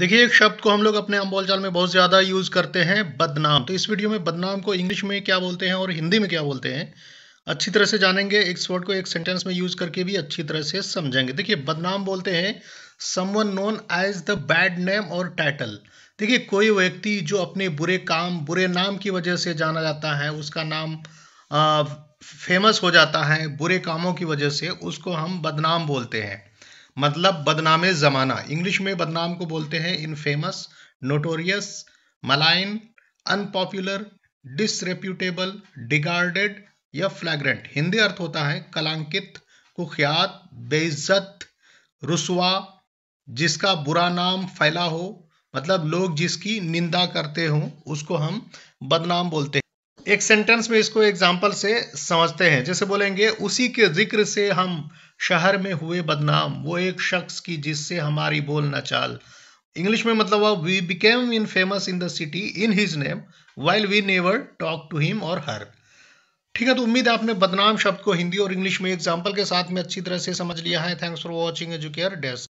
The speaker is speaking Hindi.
देखिए एक शब्द को हम लोग अपने आम बोलचाल में बहुत ज़्यादा यूज़ करते हैं बदनाम तो इस वीडियो में बदनाम को इंग्लिश में क्या बोलते हैं और हिंदी में क्या बोलते हैं अच्छी तरह से जानेंगे एक वर्ड को एक सेंटेंस में यूज़ करके भी अच्छी तरह से समझेंगे देखिए बदनाम बोलते हैं someone known as the bad name और टाइटल देखिए कोई व्यक्ति जो अपने बुरे काम बुरे नाम की वजह से जाना जाता है उसका नाम आ, फेमस हो जाता है बुरे कामों की वजह से उसको हम बदनाम बोलते हैं मतलब बदनाम ज़माना इंग्लिश में बदनाम को बोलते हैं infamous notorious malign unpopular disreputable degraded या फ्लैग्रेंट हिंदी अर्थ होता है कलांकित कुख्यात बेइज्जत रुसवा जिसका बुरा नाम फैला हो मतलब लोग जिसकी निंदा करते हों उसको हम बदनाम बोलते हैं एक सेंटेंस में इसको एग्जाम्पल से समझते हैं जैसे बोलेंगे उसी के जिक्र से हम शहर में हुए बदनाम वो एक शख्स की जिससे हमारी बोल न चाल इंग्लिश में मतलब we became infamous in the city in his name while we never talk to him और हर ठीक है तो उम्मीद है आपने बदनाम शब्द को हिंदी और इंग्लिश में एग्जाम्पल के साथ में अच्छी तरह से समझ लिया है thanks for watching Educare desk